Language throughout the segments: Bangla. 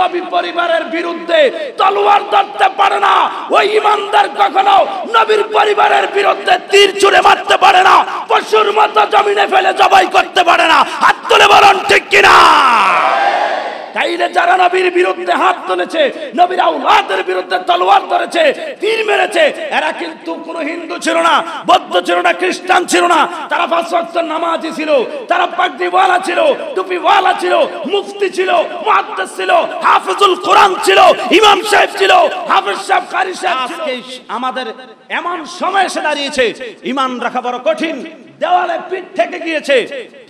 নবী পরিবারের বিরুদ্ধে তলোয়ার ধরতে পারে না ওই ইমানদার কখনো নবীর পরিবারের বিরুদ্ধে তীর ছুড়ে মারতে পারে না পশুর মতো জমিনে ফেলে জবাই করতে পারে না হাত তুলে বলুন ঠিক কিনা তাইলে যারা নবীর বিরুদ্ধে হাত তুলেছে নবীর আউলাদের বিরুদ্ধে তলোয়ার ধরেছে তীর মেরেছে এরা কিন্তু হিন্দু ছিল না বৌদ্ধ ছিল না খ্রিস্টান ছিল না তারা নামাজি ছিল তারা ছিল ছিল মুফতি ছিল মুহাদ্দিস ছিল হাফিজুল কোরআন ছিল ইমাম সাহেব ছিল হাফিজ সাহেব কারি সাহেব আমাদের এমন সময় এসে দাঁড়িয়েছে ইমান রাখা বড় কঠিন দেওয়ালে পিঠ থেকে গিয়েছে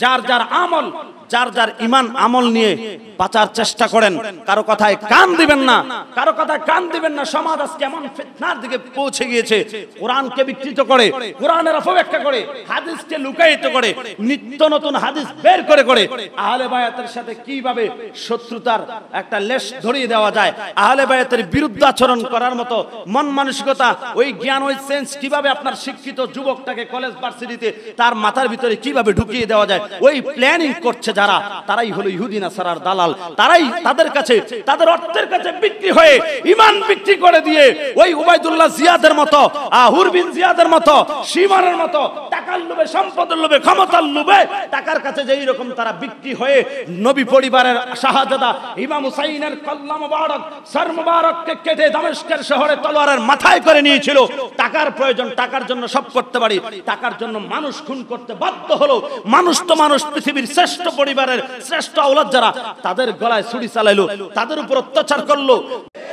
যার যার আমল যার যার ইমান আমল নিয়ে পাচার বোঝার চেষ্টা করেন কারো কথায় কান দিবেন না কারো কথায় কান দিবেন না সমাজ আজকে এমন ফিতনার দিকে পৌঁছে গিয়েছে কোরআনকে বিকৃত করে কোরআনের অপব্যাখ্যা করে হাদিসকে লুকায়িত করে নিত্য নতুন হাদিস বের করে করে আহলে বায়াতের সাথে কিভাবে শত্রুতার একটা লেশ ধরিয়ে দেওয়া যায় আহলে বায়াতের বিরুদ্ধে আচরণ করার মতো মন মানসিকতা ওই জ্ঞান ওই সেন্স কিভাবে আপনার শিক্ষিত যুবকটাকে কলেজ ভার্সিটিতে তার মাথার ভিতরে কিভাবে ঢুকিয়ে দেওয়া যায় ওই প্ল্যানিং করছে যারা তারাই হলো ইহুদিন আসার দালাল তারাই তাদের কাছে তাদের অর্থের কাছে বিক্রি হয়ে ইমান বিক্রি করে দিয়ে ওই উবায়দুল্লাহ জিয়াদের মতো আহুর বিন জিয়াদের মতো সীমানের মতো টাকার লোভে সম্পদের লোভে ক্ষমতার লোভে টাকার কাছে যেই রকম তারা বিক্রি হয়ে নবী পরিবারের শাহাদাদা ইমাম হুসাইনের কল্লাম মুবারক সর মুবারককে কেটে দামেস্কের শহরে তলোয়ারের মাথায় করে নিয়েছিল টাকার প্রয়োজন টাকার জন্য সব করতে পারি টাকার জন্য মানুষ খুন করতে বাধ্য হলো মানুষ তো মানুষ পৃথিবীর শ্রেষ্ঠ পরিবারের শ্রেষ্ঠ আওলাদ যারা তাদের গল্প গলায় ছুরি চালাইলো তাদের উপর অত্যাচার করলো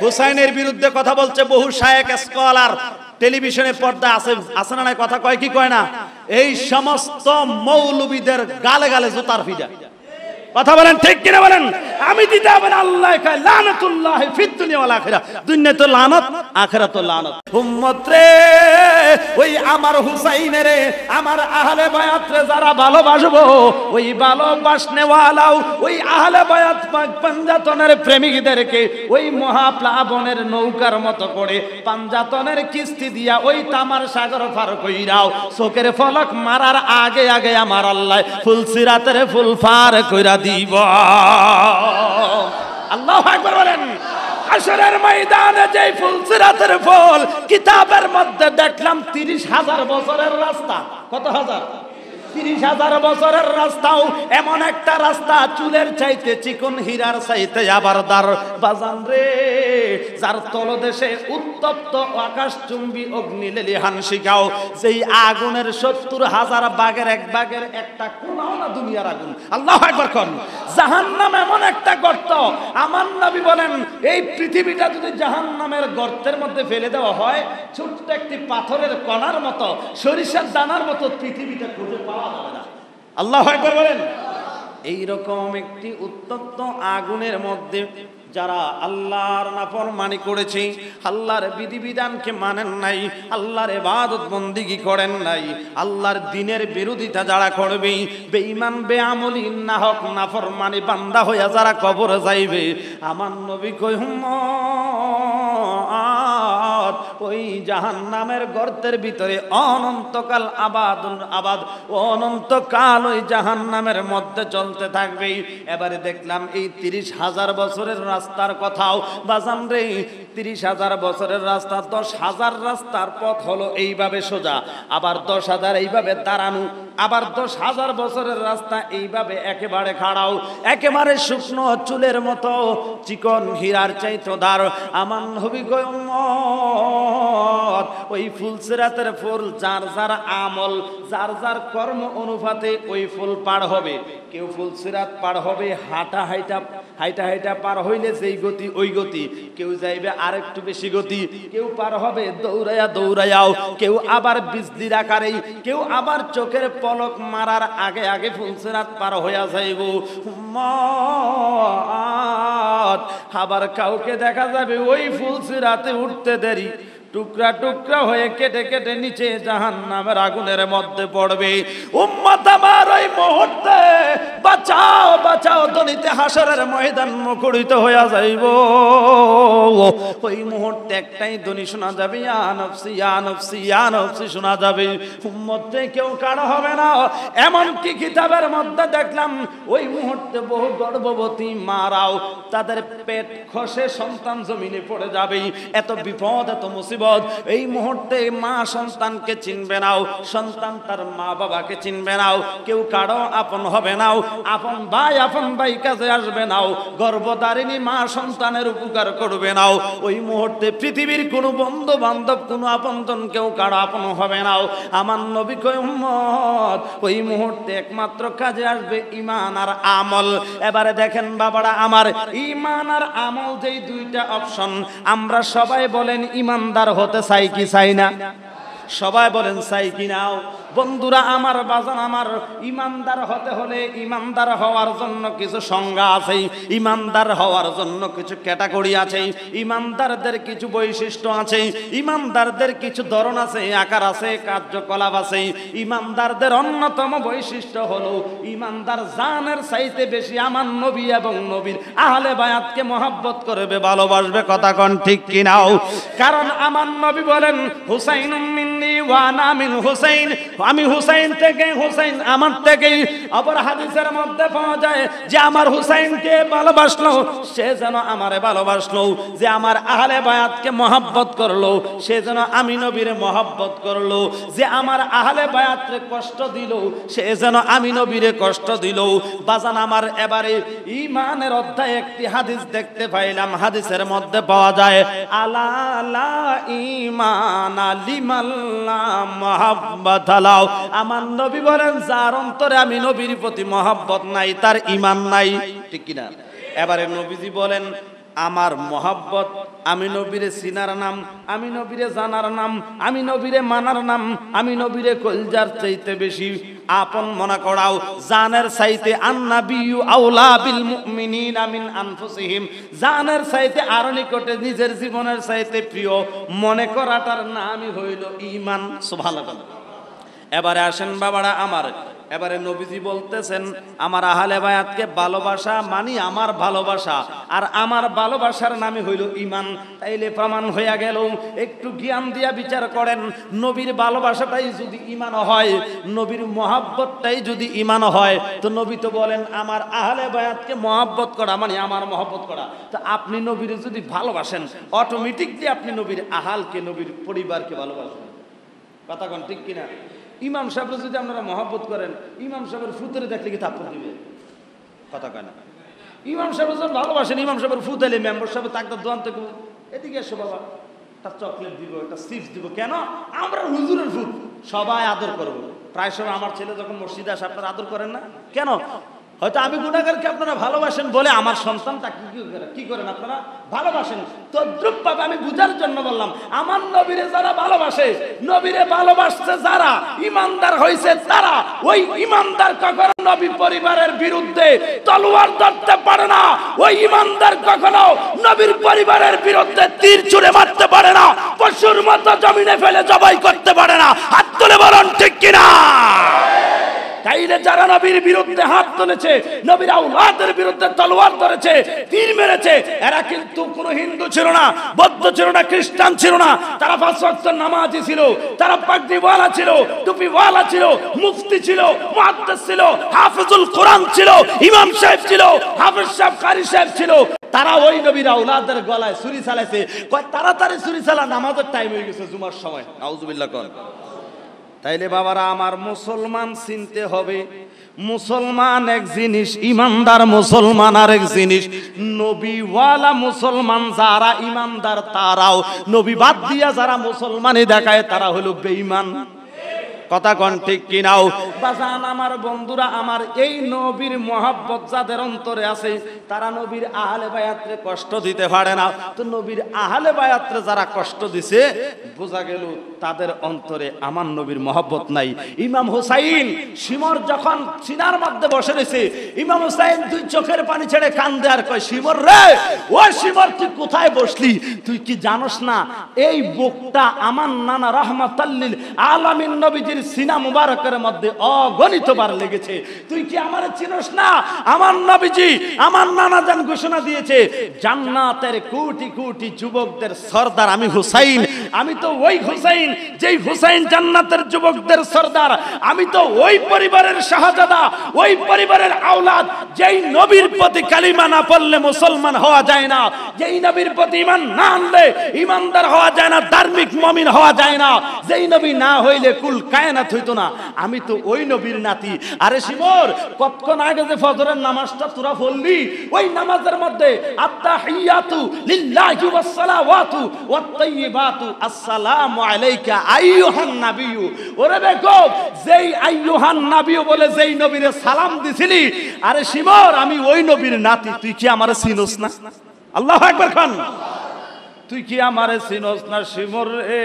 হুসাইনের বিরুদ্ধে কথা বলছে বহু শায়েক স্কলার টেলিভিশনে পর্দা আছে আছে না কথা কয় কি কয় না এই সমস্ত মৌলবীদের গালে গালে জুতার ফিজা কথা বলেন ঠিক কিনা বলেন আমি দিতে হবে আল্লাহ লানতুল্লাহ লানাতুল্লাহ ফিদ দুনিয়া তো লানত আখেরা তো লানত উম্মত রে ওই আমার হুসাইনের আমার আহলে বায়াত যারা ভালোবাসব ওই ভালোবাসনে ওয়ালাও ওই আহলে বায়াত পাক পাঞ্জাতনের প্রেমিকদেরকে ওই মহাপ্লাবনের নৌকার মতো করে পাঞ্জাতনের কিস্তি দিয়া ওই তামার সাগর পার কইরাও চোখের ফলক মারার আগে আগে আমার আল্লাহ ফুলসিরাতের ফুল ফার কইরা দিব আল্লাহ একবার বলেন হাসরের ময়দানে যে ফুল সিরাতের ফুল কিতাবের মধ্যে দেখলাম তিরিশ হাজার বছরের রাস্তা কত হাজার তিরিশ হাজার বছরের রাস্তাও এমন একটা রাস্তা চুলের চাইতে চিকন হীরার চাইতে আবার দার বাজান রে যার তলদেশে উত্তপ্ত আকাশ চুম্বি অগ্নি হানসি গাও যেই আগুনের সত্তর হাজার বাঘের এক বাঘের একটা কোনাও না দুনিয়ার আগুন আল্লাহ একবার কন জাহান নাম এমন একটা গর্ত আমার নবী বলেন এই পৃথিবীটা যদি জাহান নামের গর্তের মধ্যে ফেলে দেওয়া হয় ছোট্ট একটি পাথরের কণার মতো সরিষার দানার মতো পৃথিবীটা খুঁজে পাওয়া আল্লাহ একবার বলেন এইরকম একটি উত্তপ্ত আগুনের মধ্যে যারা আল্লাহর নাফর মানি করেছে আল্লাহর বিধিবিধানকে মানেন নাই আল্লাহর এবাদত বন্দিগি করেন নাই আল্লাহর দিনের বিরোধিতা যারা করবে বেঈমান বেআমলি না হক নাফর মানি বান্দা হইয়া যারা কবর যাইবে আমার নবী কই ওই জাহান নামের গর্তের ভিতরে অনন্তকাল আবাদ আবাদ অনন্তকাল ওই জাহান নামের মধ্যে চলতে থাকবে এবারে দেখলাম এই তিরিশ হাজার বছরের রাস্তার কথাও বাজান রে তিরিশ হাজার বছরের রাস্তা দশ হাজার রাস্তার পথ হলো এইভাবে সোজা আবার দশ হাজার এইভাবে দাঁড়ানো আবার দশ হাজার বছরের রাস্তা এইভাবে একেবারে খাড়াও একেবারে শুকনো চুলের মতো চিকন হীরার চাইতো দার আমার হবি গয় উম্মত ওই ফুল সিরাতের ফুল যার যার আমল যার যার কর্ম অনুপাতে ওই ফুল পার হবে কেউ ফুল সিরাত পার হবে হাঁটা হাইটা হাইটা হাইটা পার হইলে যেই গতি ওই গতি কেউ যাইবে আরেকটু বেশি গতি কেউ পার হবে দৌড়াইয়া দৌড়াইয়াও কেউ আবার বিজলির আকারেই কেউ আবার চোখের পলক মারার আগে আগে ফুল সিরাত পার হইয়া যাইব আবার কাউকে দেখা যাবে ওই ফুল সিরাতে উঠতে দেরি টুকরা টুকরা হয়ে কেটে কেটে নিচে জাহান নামের আগুনের মধ্যে পড়বে উম্মত আমার ওই মুহূর্তে চাও তলিতে হাসরের ময়দান মুখরিত হইয়া যাইব ওই মুহূর্তে একটাই ধ্বনি শোনা যাবে ইয়া নফসি ইয়া শোনা যাবে উম্মতে কেউ কারো হবে না এমন কি কিতাবের মধ্যে দেখলাম ওই মুহূর্তে বহু গর্ভবতী মারাও তাদের পেট খসে সন্তান জমিনে পড়ে যাবে এত বিপদ এত মুসিবত এই মুহূর্তে মা সন্তানকে চিনবে নাও সন্তান তার মা বাবাকে চিনবে নাও কেউ কারো আপন হবে নাও আপন ভাই আপন ভাই কাছে আসবে নাও গর্ভধারিণী মা সন্তানের উপকার করবে নাও ওই মুহূর্তে পৃথিবীর কোনো বন্ধু বান্ধব কোনো আপন কেউ কারো আপন হবে নাও আমার নবী কয়ম্মত ওই মুহূর্তে একমাত্র কাজে আসবে ইমান আর আমল এবারে দেখেন বাবারা আমার ইমান আর আমল যেই দুইটা অপশন আমরা সবাই বলেন ইমানদার হতে চাই কি চাই না সবাই বলেন চাই কি নাও বন্ধুরা আমার বাজান আমার ইমানদার হতে হলে ইমানদার হওয়ার জন্য কিছু সংজ্ঞা আছে ইমানদার হওয়ার জন্য কিছু ক্যাটাগরি আছে ইমানদারদের কিছু বৈশিষ্ট্য আছে ইমানদারদের কিছু ধরন আছে আকার আছে কার্যকলাপ আছে ইমানদারদের অন্যতম বৈশিষ্ট্য হলো ইমানদার জানের চাইতে বেশি আমার নবী এবং নবীর আহলে বায়াতকে মহাব্বত করবে ভালোবাসবে কথা কন ঠিক কিনাও কারণ আমার নবী বলেন হুসাইন হুসাইন আমি হুসাইন থেকে হুসাইন আমার থেকে আবার হাদিসের মধ্যে পাওয়া যায় যে আমার হুসাইনকে ভালোবাসলো সে যেন আমারে ভালোবাসলো যে আমার আহলে বায়াতকে মহব্বত করলো সে যেন আমি নবীর মহব্বত করলো যে আমার আহলে বায়াতরে কষ্ট দিল সে যেন আমি নবীরে কষ্ট দিল বাজান আমার এবারে ইমানের অধ্যায় একটি হাদিস দেখতে পাইলাম হাদিসের মধ্যে পাওয়া যায় আলা আলা ইমান আলিমাল্লা মহাব্বত পালাও আমার নবী বলেন যার অন্তরে আমি নবীর প্রতি মহাব্বত নাই তার ইমান নাই ঠিক কিনা এবারে নবীজি বলেন আমার মহাব্বত আমি নবীরে সিনার নাম আমি নবীরে জানার নাম আমি নবীরে মানার নাম আমি নবীরে কলজার চাইতে বেশি আপন মনা করাও জানের চাইতে আন্নাবিউ আউলা বিল মুমিনিন আমিন আনফুসিহিম জানের চাইতে আর নিকটে নিজের জীবনের চাইতে প্রিয় মনে করাটার নামই হইল ঈমান সুবহানাল্লাহ এবারে আসেন বাবারা আমার এবারে নবীজি বলতেছেন আমার আহালে বায়াতকে ভালোবাসা মানি আমার ভালোবাসা আর আমার ভালোবাসার নামে হইল ইমান তাইলে প্রমাণ হইয়া গেল একটু জ্ঞান দিয়া বিচার করেন নবীর ভালোবাসাটাই যদি ইমান হয় নবীর মহাব্বতটাই যদি ইমান হয় তো নবী তো বলেন আমার আহলে বায়াতকে মহাব্বত করা মানে আমার মহাব্বত করা তো আপনি নবীর যদি ভালোবাসেন অটোমেটিকলি আপনি নবীর আহালকে নবীর পরিবারকে ভালোবাসেন কথা কন ঠিক কিনা ইমাম সাহেব যদি আপনারা মহাব্বত করেন ইমাম সাহেবের ফুতরে দেখলে কি থাপ্পর দিবে কথা কয় না ইমাম সাহেব যখন ভালোবাসেন ইমাম সাহেবের ফুত এলে মেম্বার সাহেব তাকে দোয়ান থেকে এদিকে এসো বাবা একটা চকলেট দিব একটা চিপস দিব কেন আমরা হুজুরের ফুত সবাই আদর করব প্রায় সময় আমার ছেলে যখন মসজিদে আসে আপনারা আদর করেন না কেন হয়তো আমি গুণাগারকে আপনারা ভালোবাসেন বলে আমার সন্তান তাকে কি করেন আপনারা ভালোবাসেন তদ্রুপভাবে আমি বুঝার জন্য বললাম আমার নবীরে যারা ভালোবাসে নবীরে ভালোবাসছে যারা ইমানদার হয়েছে তারা ওই ইমানদার কখনো নবী পরিবারের বিরুদ্ধে তলোয়ার ধরতে পারে না ওই ইমানদার কখনো নবীর পরিবারের বিরুদ্ধে তীর ছুড়ে মারতে পারে না পশুর মতো জমিনে ফেলে জবাই করতে পারে না হাত তুলে বলুন ঠিক কিনা তাইলে যারা নবীর বিরুদ্ধে হাত তুলেছে নবীর আউলাদের বিরুদ্ধে তলোয়ার ধরেছে তীর মেরেছে এরা কিন্তু কোনো হিন্দু ছিল না বৌদ্ধ ছিল না খ্রিস্টান ছিল না তারা পাঁচ ওয়াক্ত নামাজি ছিল তারা পাগড়িওয়ালা ছিল টুপিওয়ালা ছিল মুফতি ছিল মুহাদ্দিস ছিল হাফিজুল কোরআন ছিল ইমাম সাহেব ছিল হাফিজ সাহেব কারি সাহেব ছিল তারা ওই নবীর ওলাদের গলায় ছুরি চালাইছে কয় তাড়াতাড়ি ছুরি চালা নামাজের টাইম হয়ে গেছে জুমার সময় নাউজুবিল্লাহ কর তাইলে বাবারা আমার মুসলমান চিনতে হবে মুসলমান এক জিনিস ইমানদার মুসলমান আর এক জিনিস নবীওয়ালা মুসলমান যারা ইমানদার তারাও নবী বাদ দিয়া যারা মুসলমানই দেখায় তারা হলো বেঈমান কথা কন ঠিক কিনাও বাজান আমার বন্ধুরা আমার এই নবীর মহাব্বত যাদের অন্তরে আছে তারা নবীর আহলে বায়াত্রে কষ্ট দিতে পারে না তো নবীর আহলে বায়াত্রে যারা কষ্ট দিছে বোঝা গেল তাদের অন্তরে আমার নবীর মহব্বত নাই ইমাম হুসাইন সিমর যখন সিনার মধ্যে বসে রয়েছে ইমাম হুসাইন তুই চোখের পানি ছেড়ে কান্দে আর কয় সিমর রে ও সিমর তুই কোথায় বসলি তুই কি জানোস না এই বুকটা আমার নানা রহমাতাল্লিল আলামিন নবীজির নবীর সিনা মুবারকের মধ্যে অগণিতবার লেগেছে তুই কি আমার চিনস না আমার নবীজি আমার নানা যান ঘোষণা দিয়েছে জান্নাতের কোটি কোটি যুবকদের সর্দার আমি হুসাইন আমি তো ওই হুসাইন যেই হুসাইন জান্নাতের যুবকদের সর্দার আমি তো ওই পরিবারের শাহজাদা ওই পরিবারের আওলাদ যেই নবীর প্রতি কালিমা না পড়লে মুসলমান হওয়া যায় না যেই নবীর প্রতি ইমান না আনলে ইমানদার হওয়া যায় না ধার্মিক মমিন হওয়া যায় না যেই নবী না হইলে কুল কায় কায়নাত হইতো না আমি তো ওই নবীর নাতি আরে শিমর কতক্ষণ আগে যে ফজরের নামাজটা তোরা পড়লি ওই নামাজের মধ্যে আত্তাহিয়াতু লিল্লাহি ওয়াস সালাওয়াতু ওয়াত তাইয়িবাতু আসসালামু আলাইকা আইয়ুহান নাবিয়ু ওরে দেখো যেই আইয়ুহান নাবিয়ু বলে যেই নবীর সালাম দিছিলি আরে শিমর আমি ওই নবীর নাতি তুই কি আমারে চিনোস না আল্লাহু আকবার খান তুই কি আমার সিনস না রে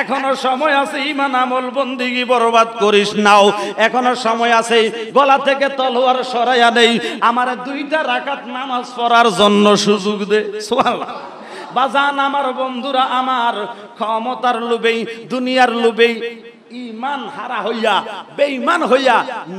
এখনো সময় আছে ইমান আমল বন্দিগি বরবাদ করিস নাও এখনো সময় আছে গলা থেকে তলোয়ার সরাইয়া নেই আমার দুইটা রাকাত নামাজ পড়ার জন্য সুযোগ দে বাজান আমার বন্ধুরা আমার ক্ষমতার লোভেই দুনিয়ার লোভেই ইমান হারা হইয়া বেঈমান হইয়া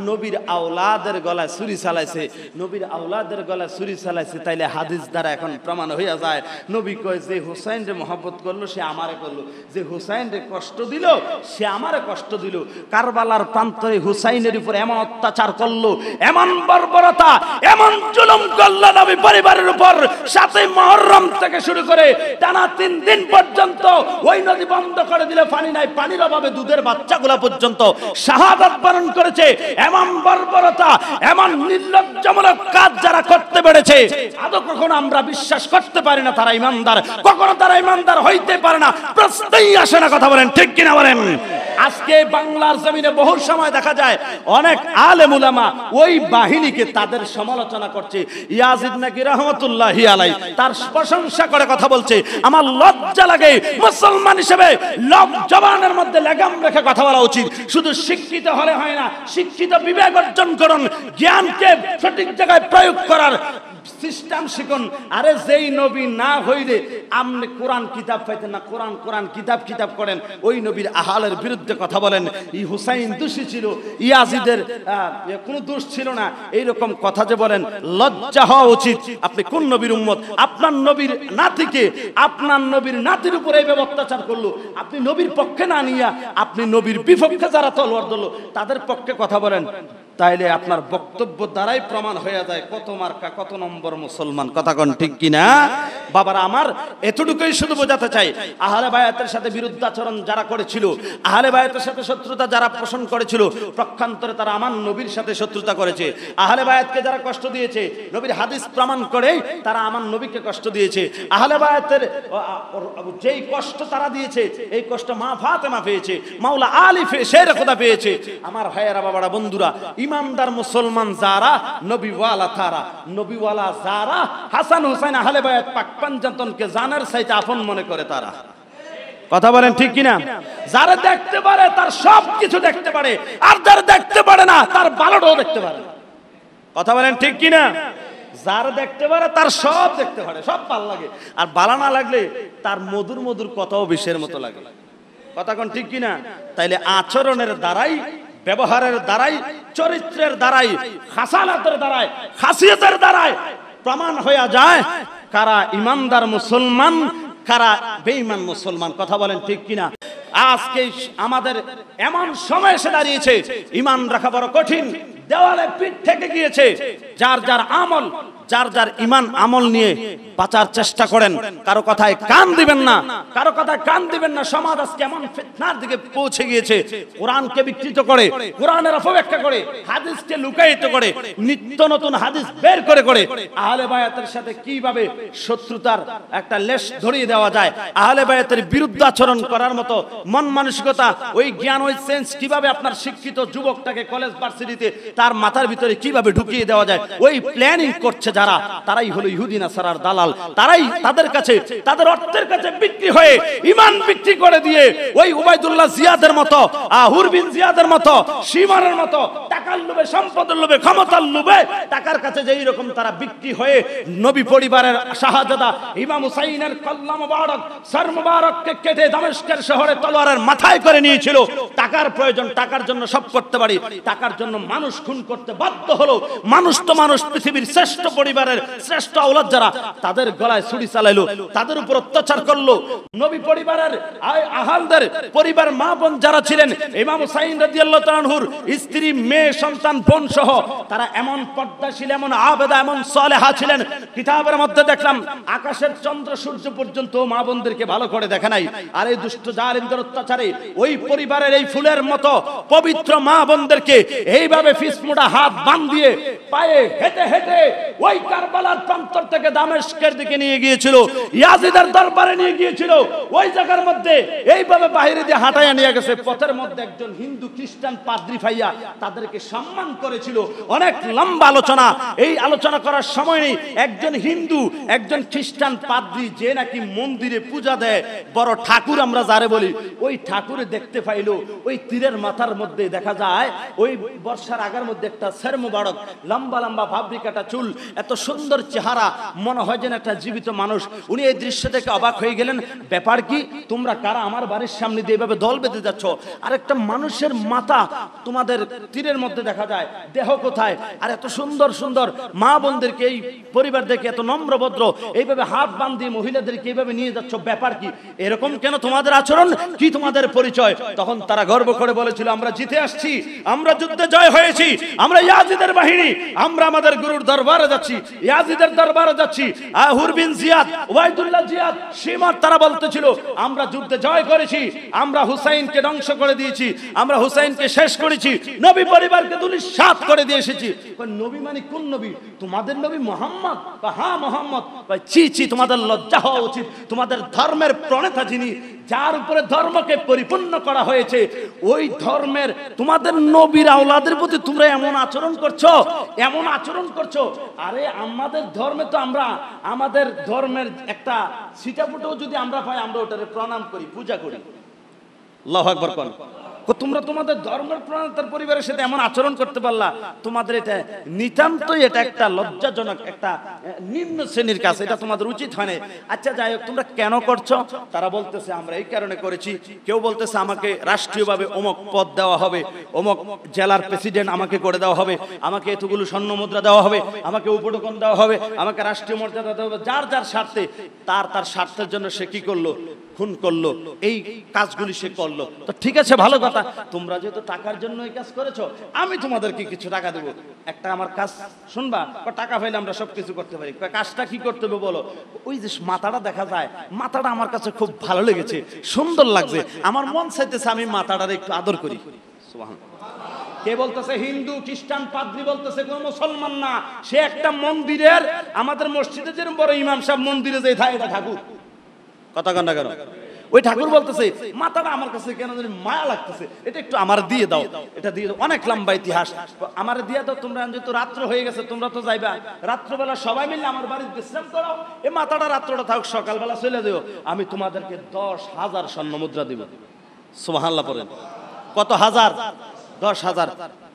নবীর আওলাদের গলায় ছুরি চালাইছে নবীর আওলাদের গলায় ছুরি চালাইছে তাইলে হাদিস দ্বারা এখন প্রমাণ হইয়া যায় নবী কয় যে হুসাইন রে মহব্বত করলো সে আমারে করলো যে হুসাইন রে কষ্ট দিল সে আমারে কষ্ট দিল কারবালার প্রান্তরে হুসাইনের উপর এমন অত্যাচার করলো এমন বর্বরতা এমন জুলুম করলো নবী পরিবারের উপর সাথে মহরম থেকে শুরু করে টানা তিন দিন পর্যন্ত ওই নদী বন্ধ করে দিলে পানি নাই পানির অভাবে দুধের বাচ্চা বাচ্চাগুলা পর্যন্ত শাহাদাত বরণ করেছে এমন বর্বরতা এমন নির্লজ্জমূলক কাজ যারা করতে পেরেছে আদৌ কখনো আমরা বিশ্বাস করতে পারি না তারা ইমানদার কখনো তারা ইমানদার হইতে পারে না প্রশ্নই আসে না কথা বলেন ঠিক কিনা বলেন আজকে বাংলার জমিনে বহু সময় দেখা যায় অনেক আলেম উলামা ওই বাহিনীকে তাদের সমালোচনা করছে ইয়াজিদ নাকি রহমতুল্লাহ আলাই তার প্রশংসা করে কথা বলছে আমার লজ্জা লজ্জা লাগে মুসলমান হিসেবে জবানের মধ্যে লেগাম রেখে কথা বলা উচিত শুধু শিক্ষিত হলে হয় না শিক্ষিত বিবেক অর্জন করুন জ্ঞানকে সঠিক জায়গায় প্রয়োগ করার সিস্টেম শিখুন আরে যেই নবী না হইলে আপনি কোরআন কিতাব পাইতেন না কোরআন কোরআন কিতাব কিতাব করেন ওই নবীর আহালের বিরুদ্ধে কথা বলেন ই হুসাইন দোষী ছিল ইয়াজিদের কোনো দোষ ছিল না এইরকম কথা যে বলেন লজ্জা হওয়া উচিত আপনি কোন নবীর উম্মত আপনার নবীর নাতিকে আপনার নবীর নাতির উপরে এইভাবে অত্যাচার করলো আপনি নবীর পক্ষে না নিয়া আপনি নবীর বিপক্ষে যারা তলোয়ার ধরলো তাদের পক্ষে কথা বলেন তাইলে আপনার বক্তব্য দ্বারাই প্রমাণ হয়ে যায় কত মার্কা কত নম্বর মুসলমান কথা কন ঠিক কিনা বাবার আমার এতটুকুই শুধু বোঝাতে চাই আহলে বায়াতের সাথে বিরুদ্ধাচরণ যারা করেছিল আহলে বায়াতের সাথে শত্রুতা যারা পোষণ করেছিল প্রক্ষান্তরে তারা আমার নবীর সাথে শত্রুতা করেছে আহলে বায়াতকে যারা কষ্ট দিয়েছে নবীর হাদিস প্রমাণ করে তারা আমার নবীকে কষ্ট দিয়েছে আহলে বায়াতের যেই কষ্ট তারা দিয়েছে এই কষ্ট মা ফাতেমা পেয়েছে মাওলা আলিফে সেরা খোদা পেয়েছে আমার ভাইয়েরা বাবারা বন্ধুরা ইমানদার মুসলমান যারা নবীওয়ালা তারা নবীওয়ালা যারা হাসান হুসাইন আহলে বায়াত পাক পাঞ্জাতনকে জানার সাইতে আপন মনে করে তারা কথা বলেন ঠিক কিনা যারা দেখতে পারে তার সব কিছু দেখতে পারে আর যারা দেখতে পারে না তার বালোটাও দেখতে পারে কথা বলেন ঠিক কিনা যার দেখতে পারে তার সব দেখতে পারে সব ভাল লাগে আর বালা না লাগলে তার মধুর মধুর কথাও বিষের মতো লাগে কথা কোন ঠিক কিনা তাইলে আচরণের দ্বারাই ব্যবহারের দ্বারাই চরিত্রের দ্বারাই হাসালাতের দ্বারাই খাসিয়তের দ্বারাই প্রমাণ হইয়া যায় কারা ইমানদার মুসলমান কারা বেঈমান মুসলমান কথা বলেন ঠিক কিনা আজকে আমাদের এমন সময় এসে দাঁড়িয়েছে ইমান রাখা বড় কঠিন দেওয়ালে পিঠ থেকে গিয়েছে যার যার আমল যার যার ইমান আমল নিয়ে বাঁচার চেষ্টা করেন কারো কথায় কান দিবেন না কারো কথায় কান দিবেন না সমাজ আজকে এমন ফিতনার দিকে পৌঁছে গিয়েছে কোরআনকে বিকৃত করে কোরআনের অপব্যাখ্যা করে হাদিসকে লুকায়িত করে নিত্য নতুন হাদিস বের করে করে আহলে বায়াতের সাথে কিভাবে শত্রুতার একটা লেশ ধরিয়ে দেওয়া যায় আহলে বায়াতের বিরুদ্ধে আচরণ করার মতো মন মানসিকতা ওই জ্ঞান ওই সেন্স কিভাবে আপনার শিক্ষিত যুবকটাকে কলেজ ভার্সিটিতে তার মাথার ভিতরে কিভাবে ঢুকিয়ে দেওয়া যায় ওই প্ল্যানিং করছে যারা তারাই হলো ইহুদিন আসারার দালাল তারাই তাদের কাছে তাদের অর্থের কাছে বিক্রি হয়ে ইমান বিক্রি করে দিয়ে ওই উবায়দুল্লাহ জিয়াদের মতো আহুর বিন জিয়াদের মতো সীমানের মতো টাকার লোভে সম্পদের লোভে ক্ষমতার লোভে টাকার কাছে যেই রকম তারা বিক্রি হয়ে নবী পরিবারের শাহজাদা ইমাম হুসাইনের কল্লা মুবারক সর মুবারককে কেটে দামেস্কের শহরে তলোয়ারের মাথায় করে নিয়েছিল টাকার প্রয়োজন টাকার জন্য সব করতে পারি টাকার জন্য মানুষ খুন করতে বাধ্য হলো মানুষ তো মানুষ পৃথিবীর শ্রেষ্ঠ পরিবারের শ্রেষ্ঠ আওলাদ যারা তাদের গলায় ছুরি চালাইলো তাদের উপর অত্যাচার করলো নবী পরিবারের আহালদের পরিবার মা বোন যারা ছিলেন ইমাম সাইন রাদিয়াল্লাহু তাআলাহুর স্ত্রী মেয়ে সন্তান বোন সহ তারা এমন পর্দাশীল এমন আবেদা এমন সালেহা ছিলেন কিতাবের মধ্যে দেখলাম আকাশের চন্দ্র সূর্য পর্যন্ত মা বোনদেরকে ভালো করে দেখা নাই আর এই দুষ্ট জালিমদের অত্যাচারে ওই পরিবারের এই ফুলের মতো পবিত্র মা বোনদেরকে এইভাবে ফিস চব্বিশ মোটা হাত বান দিয়ে পায়ে হেঁটে হেঁটে ওই কারবালার প্রান্তর থেকে দামেশকের দিকে নিয়ে গিয়েছিল ইয়াজিদের দরবারে নিয়ে গিয়েছিল ওই জায়গার মধ্যে এইভাবে বাহিরে দিয়ে হাঁটাইয়া নিয়ে গেছে পথের মধ্যে একজন হিন্দু খ্রিস্টান পাদ্রি ভাইয়া তাদেরকে সম্মান করেছিল অনেক লম্বা আলোচনা এই আলোচনা করার সময় নেই একজন হিন্দু একজন খ্রিস্টান পাদ্রি যে নাকি মন্দিরে পূজা দেয় বড় ঠাকুর আমরা যারে বলি ওই ঠাকুরে দেখতে পাইলো ওই তীরের মাথার মধ্যে দেখা যায় ওই বর্ষার আগের মধ্যে একটা সের মুবারক লম্বা লম্বা ভাবরি কাটা চুল এত সুন্দর চেহারা মনে হয় যেন একটা জীবিত মানুষ উনি এই দৃশ্য থেকে অবাক হয়ে গেলেন ব্যাপার কি তোমরা কারা আমার বাড়ির সামনে দিয়ে এভাবে দল বেঁধে যাচ্ছ আর একটা মানুষের মাথা তোমাদের তীরের মধ্যে দেখা যায় দেহ কোথায় আর এত সুন্দর সুন্দর মা বোনদেরকে এই পরিবার দেখে এত নম্রভদ্র এইভাবে হাত বান দিয়ে মহিলাদেরকে এইভাবে নিয়ে যাচ্ছ ব্যাপার কি এরকম কেন তোমাদের আচরণ কি তোমাদের পরিচয় তখন তারা গর্ব করে বলেছিল আমরা জিতে আসছি আমরা যুদ্ধে জয় হয়েছি আমরা ইয়াজিদের বাহিনী আমরা আমাদের গুরুর দরবারে যাচ্ছি ইয়াজিদের দরবারে যাচ্ছি আহুর বিন জিয়াদ ওয়াইদুল্লাহ জিয়াদ সীমার তারা বলতেছিল আমরা যুদ্ধে জয় করেছি আমরা হুসাইনকে ধ্বংস করে দিয়েছি আমরা হুসাইনকে শেষ করেছি নবী পরিবারকে দুলি সাত করে দিয়ে এসেছি নবী মানে কোন নবী তোমাদের নবী মোহাম্মদ বা হ্যাঁ মোহাম্মদ চি চি তোমাদের লজ্জা হওয়া উচিত তোমাদের ধর্মের প্রণেতা যিনি যার উপরে ধর্মকে পরিপূর্ণ করা হয়েছে ওই ধর্মের তোমাদের নবীর আওলাদের প্রতি তোমরা এমন আচরণ করছো এমন আচরণ করছো আরে আমাদের ধর্মে তো আমরা আমাদের ধর্মের একটা সিটাপুটো যদি আমরা পাই আমরা ওটারে প্রণাম করি পূজা করি আল্লাহু তোমরা তোমাদের ধর্মের প্রণেতার পরিবারের সাথে এমন আচরণ করতে পারলা তোমাদের এটা নিতান্তই এটা একটা লজ্জাজনক একটা নিম্ন শ্রেণীর কাজ এটা তোমাদের উচিত হয় না আচ্ছা যাই হোক তোমরা কেন করছো তারা বলতেছে আমরা এই কারণে করেছি কেউ বলতেছে আমাকে রাষ্ট্রীয়ভাবে অমক পদ দেওয়া হবে অমক জেলার প্রেসিডেন্ট আমাকে করে দেওয়া হবে আমাকে এতগুলো স্বর্ণ মুদ্রা দেওয়া হবে আমাকে উপটকন দেওয়া হবে আমাকে রাষ্ট্রীয় মর্যাদা দেওয়া হবে যার যার স্বার্থে তার তার স্বার্থের জন্য সে কি করলো খুন করলো এই কাজগুলি সে করলো তো ঠিক আছে ভালো কথা তোমরা যেহেতু টাকার জন্য এই কাজ করেছো আমি তোমাদেরকে কিছু টাকা দেবো একটা আমার কাজ শুনবা বা টাকা পাইলে আমরা সব কিছু করতে পারি কাজটা কি করতে হবে বলো ওই যে মাথাটা দেখা যায় মাথাটা আমার কাছে খুব ভালো লেগেছে সুন্দর লাগছে আমার মন চাইতেছে আমি মাথাটার একটু আদর করি কে বলতেছে হিন্দু খ্রিস্টান পাদ্রি বলতেছে কোন মুসলমান না সে একটা মন্দিরের আমাদের মসজিদে যেরকম বড় ইমাম সাহেব মন্দিরে যে থাকে ঠাকুর কথা কন না কেন ওই ঠাকুর বলতেছে মাথাটা আমার কাছে কেন জানি মায়া লাগতেছে এটা একটু আমার দিয়ে দাও এটা দিয়ে দাও অনেক লম্বা ইতিহাস আমার দিয়ে দাও তোমরা যেহেতু রাত্র হয়ে গেছে তোমরা তো যাইবা রাত্রবেলা সবাই মিলে আমার বাড়ির বিশ্রাম করো এই মাথাটা রাত্রটা থাক সকালবেলা চলে যেও আমি তোমাদেরকে দশ হাজার স্বর্ণ মুদ্রা দিব সোহাল্লা পরে কত হাজার দশ হাজার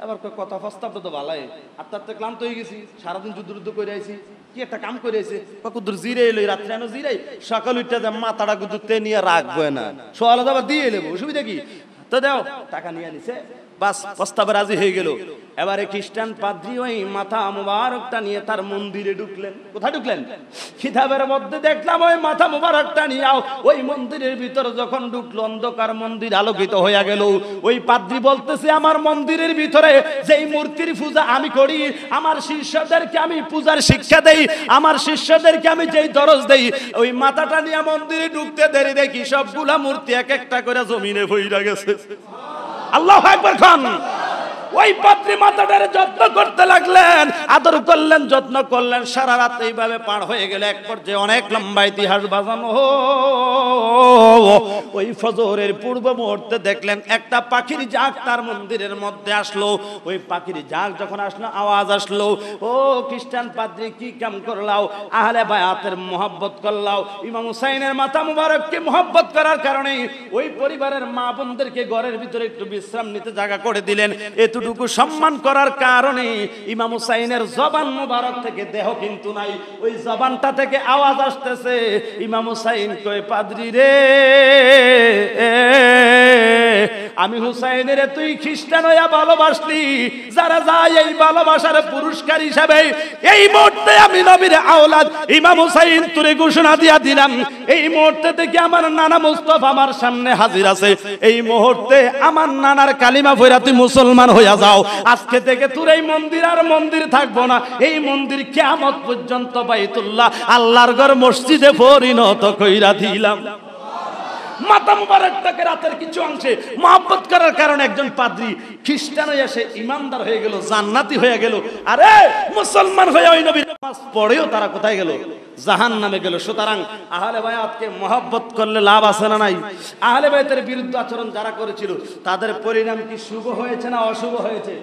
এবার কত প্রস্তাব তো ভালাই আত্মার তো ক্লান্ত হয়ে গেছি সারাদিন যুদ্ধ যুদ্ধ করে আইছি কি একটা কাম করেছে কুদুর জিরে এলো রাত্রে আনো জিরে সকাল উঠতে যে মাথাটা কুদুরতে নিয়ে রাখবো না সোয়ালা দাবার দিয়ে এলো অসুবিধা কি তো দাও টাকা নিয়ে নিছে বাস প্রস্তাবে রাজি হয়ে গেল এবারে খ্রিস্টান পাদ্রি ওই মাথা মুবারকটা নিয়ে তার মন্দিরে ঢুকলেন কোথায় ঢুকলেন খিতাবের মধ্যে দেখলাম ওই মাথা মুবারকটা নিয়ে ওই মন্দিরের ভিতরে যখন ঢুকল অন্ধকার মন্দির আলোকিত হইয়া গেল ওই পাদ্রি বলতেছে আমার মন্দিরের ভিতরে যেই মূর্তির পূজা আমি করি আমার শিষ্যদেরকে আমি পূজার শিক্ষা দেই আমার শিষ্যদেরকে আমি যেই দরজ দেই ওই মাথাটা নিয়ে মন্দিরে ঢুকতে দেরি দেখি সবগুলা মূর্তি এক একটা করে জমিনে হইরা গেছে আল্লাহ একবার খান আল্লাহ ওই পাত্রী মাতাটারে যত্ন করতে লাগলেন আদর করলেন যত্ন করলেন সারা রাত এইভাবে পার হয়ে গেলে এক পর্যায়ে অনেক লম্বা ইতিহাস বাজানো ওই ফজরের পূর্ব মুহূর্তে দেখলেন একটা পাখির জাগ তার মন্দিরের মধ্যে আসলো ওই পাখির জাগ যখন আসলো আওয়াজ আসলো ও খ্রিস্টান পাদ্রি কি কাম করলাও আহলে বায়াতের মোহাব্বত করলাও ইমাম হুসাইনের মাথা মুবারককে মোহাব্বত করার কারণে ওই পরিবারের মা বোনদেরকে ঘরের ভিতরে একটু বিশ্রাম নিতে জায়গা করে দিলেন এটু যতটুকু সম্মান করার কারণে ইমাম হুসাইনের জবান মুবারক থেকে দেহ কিন্তু নাই ওই জবানটা থেকে আওয়াজ আসতেছে ইমাম হুসাইন কয় পাদ্রি রে আমি হুসাইনের তুই খ্রিস্টান হইয়া ভালোবাসলি যারা যায় এই ভালোবাসার পুরস্কার হিসাবে এই মুহূর্তে আমি নবীর আওলাদ ইমাম হুসাইন তুরে ঘোষণা দিয়া দিলাম এই মুহূর্তে থেকে আমার নানা মুস্তফা আমার সামনে হাজির আছে এই মুহূর্তে আমার নানার কালিমা ফেরা তুই মুসলমান হইয়া যাও আজকে থেকে তোর এই মন্দির আর মন্দির থাকবো না এই মন্দির কেমত পর্যন্ত বাইতুল্লাহ আল্লাহর ঘর মসজিদে পরিণত কইরা দিলাম মাতা তাকে রাতের কিছু অংশে মহাব্বত করার কারণে একজন পাদ্রি খ্রিস্টান হয়ে এসে ইমানদার হয়ে গেল জান্নাতি হয়ে গেল আরে মুসলমান হয়ে ওই নবী নামাজ পড়েও তারা কোথায় গেল জাহান নামে গেল সুতরাং আহলে বায়াতকে মহাব্বত করলে লাভ আছে না নাই আহলে বায়াতের বিরুদ্ধে আচরণ যারা করেছিল তাদের পরিণাম কি শুভ হয়েছে না অশুভ হয়েছে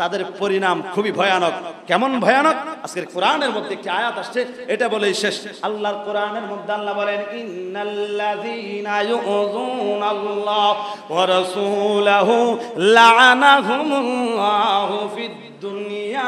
তাদের পরিণাম খুবই ভয়ানক কেমন ভয়ানক আজকের কোরআনের মধ্যে একটি আয়াত আসছে এটা বলেই শেষ আল্লাহর কোরআনের মধ্যে আল্লাহ বলেন ইন্নাল্লাযীনা ইউযুনাল্লাহ ওয়া রাসূলাহু লা'নাহুমুল্লাহু ফিদ দুনিয়া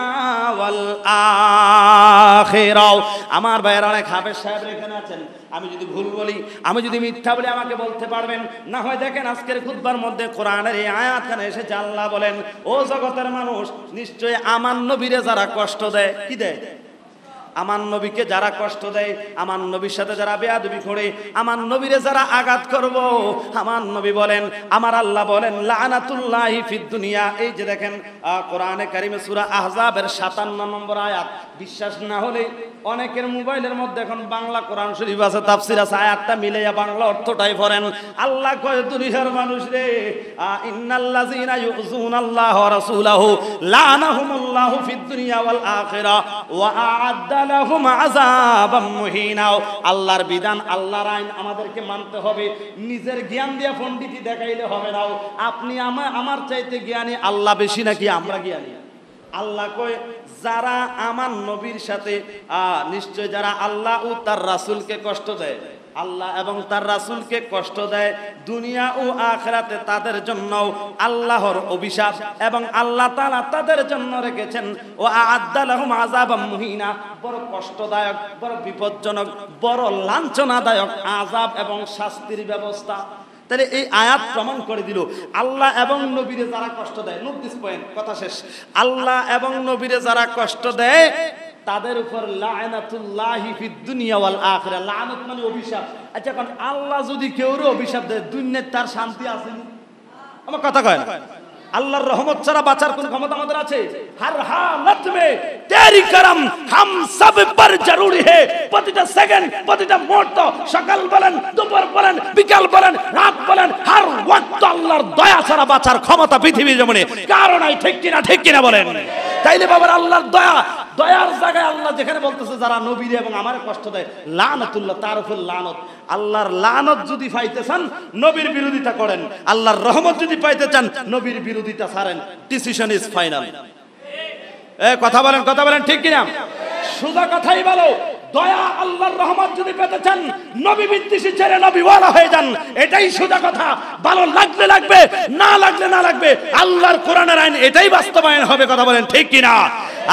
আমার ভাইয়ের অনেক হাফেজ সাহেব এখানে আছেন আমি যদি ভুল বলি আমি যদি মিথ্যা বলি আমাকে বলতে পারবেন না হয় দেখেন আজকের খুদ্বার মধ্যে কোরআনের এই আয়াত খানে এসে আল্লাহ বলেন ও জগতের মানুষ নিশ্চয়ই আমার নবীরে যারা কষ্ট দেয় কি দেয় আমার নবীকে যারা কষ্ট দেয় আমার নবীর সাথে যারা বেয়াদবি করে আমার নবীরে যারা আঘাত করব আমার নবী বলেন আমার আল্লাহ বলেন লানাতুল্লাহি ফিদ দুনিয়া এই যে দেখেন কোরআনে কারিমে সূরা আহজাবের 57 নম্বর আয়াত বিশ্বাস না হলে অনেকের মোবাইলের মধ্যে এখন বাংলা কোরআন শরীফ আছে তাফসির আছে আয়াতটা মিলাইয়া বাংলা অর্থটাই পড়েন আল্লাহ কয় দুনিয়ার মানুষ রে ইন্নাল্লাযিনা ওয়া রাসূলাহু লানাহুমুল্লাহু ফিদ দুনিয়া ওয়াল আখিরা ওয়া আ'আদ্দা লাহুম আযাবাম মুহিনা আল্লাহর বিধান আল্লাহর আইন আমাদেরকে মানতে হবে নিজের জ্ঞান দিয়ে পণ্ডিতি দেখাইলে হবে না আপনি আমার চাইতে জ্ঞানী আল্লাহ বেশি নাকি আমরা জ্ঞানী আল্লাহ কয় যারা আমার নবীর সাথে নিশ্চয় যারা আল্লাহ ও তার রাসুলকে কষ্ট দেয় আল্লাহ এবং তার রাসুলকে কষ্ট দেয় দুনিয়া ও আখরাতে তাদের জন্য আল্লাহর অভিশাপ এবং আল্লাহ তালা তাদের জন্য রেখেছেন ও আদালহম মুহিনা বড় কষ্টদায়ক বড় বিপজ্জনক বড় লাঞ্ছনাদায়ক আজাব এবং শাস্তির ব্যবস্থা তাহলে এই আয়াত প্রমাণ করে দিল আল্লাহ এবং নবীরে যারা কষ্ট দেয় নোট পয়েন্ট কথা শেষ আল্লাহ এবং নবীরে যারা কষ্ট দেয় তাদের উপর মানে অভিশাপ আচ্ছা আল্লাহ যদি কেউরে অভিশাপ দেয় দুনিয়ার তার শান্তি আছে আমার কথা কয় না আল্লাহর রহমত ছাড়া বাঁচার কোন ক্ষমতা আমাদের আছে হার হালত মে তেরি করম হাম সব পর জরুরি হে প্রতিটা সেকেন্ড প্রতিটা মুহূর্ত সকাল বলেন দুপুর বলেন বিকাল বলেন রাত বলেন হার ওয়াক্ত আল্লাহর দয়া ছাড়া বাঁচার ক্ষমতা পৃথিবীর জমিনে কারণ নাই ঠিক কিনা ঠিক কিনা বলেন তাইলে বাবার আল্লাহর দয়া দয়ার জায়গায় আল্লাহ যেখানে বলতেছে যারা নবীর এবং আমার কষ্ট দেয় লানতুল্লাহ তার উপর লানত আল্লাহর লানত যদি পাইতে চান নবীর বিরোধিতা করেন আল্লাহর রহমত যদি পাইতে চান নবীর বিরোধিতা ছাড়েন ডিসিশন ইজ ফাইনাল এ কথা বলেন কথা বলেন ঠিক কিনা সোজা কথাই বলো দয়া আল্লাহর রহমত যদি পেতে চান নবী বিদ্বেষী ছেড়ে নবীওয়ালা হয়ে যান এটাই সোজা কথা ভালো লাগলে লাগবে না লাগলে না লাগবে আল্লাহর কোরআনের আইন এটাই বাস্তবায়ন হবে কথা বলেন ঠিক কিনা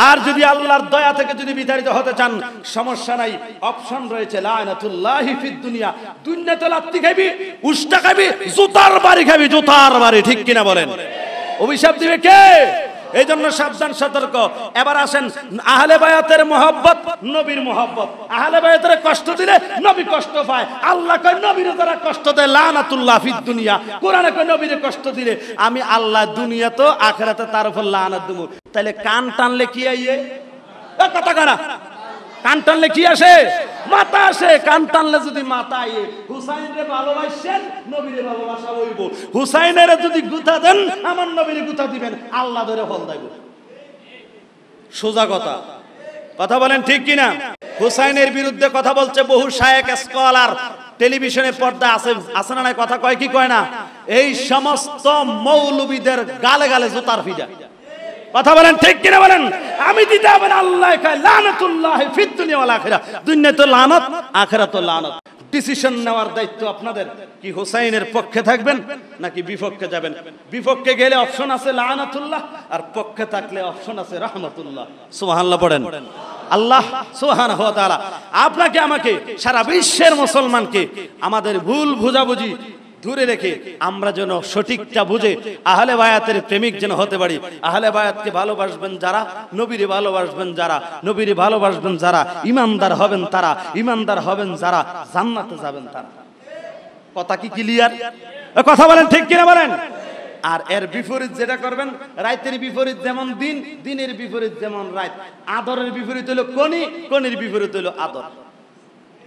আর যদি আল্লাহর দয়া থেকে যদি বিতাড়িত হতে চান সমস্যা নাই অপশন রয়েছে লায়নাতুল্লাহি ফিদ দুনিয়া দুনিয়াতে লাত্তি খাবি উষ্টা খাবি জুতার বাড়ি খাবি জুতার বাড়ি ঠিক কিনা বলেন অভিশাপ দিবে কে এই জন্য সাবধান সতর্ক এবার আসেন আহলে বায়াতের মহব্বত নবীর মহব্বত আহলে বায়াতের কষ্ট দিলে নবী কষ্ট পায় আল্লাহ কয় নবীর তারা কষ্ট দেয় লানাতুল্লাহ ফিদ দুনিয়া কোরআনে কয় নবীর কষ্ট দিলে আমি আল্লাহ দুনিয়া তো আখেরাতে তার উপর লানাত দুমু তাহলে কান টানলে কি আইয়ে কথা কানা কান টানলে কি আসে মাতা আসে কান টানলে যদি মাথা আইয়ে হুসাইনরে ভালোবাসেন নবীরে ভালোবাসা হইব হুসাইনের যদি গুথা দেন আমার নবীরে গুথা দিবেন আল্লাহ ধরে ফল দেব সোজা কথা কথা বলেন ঠিক কিনা হুসাইনের বিরুদ্ধে কথা বলছে বহু শায়েক স্কলার টেলিভিশনে পর্দা আছে আছে না কথা কয় কি কয় না এই সমস্ত মৌলবীদের গালে গালে জুতার ফিজা কথা বলেন ঠিক কিনা বলেন আমি দিতে হবে আল্লাহ লানাতুল্লাহ ফিদ ওয়াল আখিরা দুনিয়া তো লানত আখিরা তো লানত ডিসিশন নেওয়ার দায়িত্ব আপনাদের কি হুসাইনের পক্ষে থাকবেন নাকি বিপক্ষে যাবেন বিপক্ষে গেলে অপশন আছে লানাতুল্লাহ আর পক্ষে থাকলে অপশন আছে রহমতুল্লাহ সুবহানাল্লাহ পড়েন আল্লাহ সুবহানাহু হওয়া তারা আপনাকে আমাকে সারা বিশ্বের মুসলমানকে আমাদের ভুল বুঝাবুঝি দূরে রেখে আমরা যেন সঠিকটা বুঝে আহলে বায়াতের প্রেমিক যেন হতে পারি আহলে বায়াতকে ভালোবাসবেন যারা নবীরে ভালোবাসবেন যারা নবীরে ভালোবাসবেন যারা ইমানদার হবেন তারা ইমানদার হবেন যারা জান্নাতে যাবেন তারা কথা কি ক্লিয়ার কথা বলেন ঠিক কিনা বলেন আর এর বিপরীত যেটা করবেন রাতের বিপরীত যেমন দিন দিনের বিপরীত যেমন রাত আদরের বিপরীত হলো কনি কনির বিপরীত হলো আদর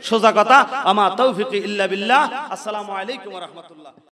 সোজা কথা আমা তৌফিক ইল্লা বিল্লাহ আসসালামু আলাইকুম রহমতুল্লাহ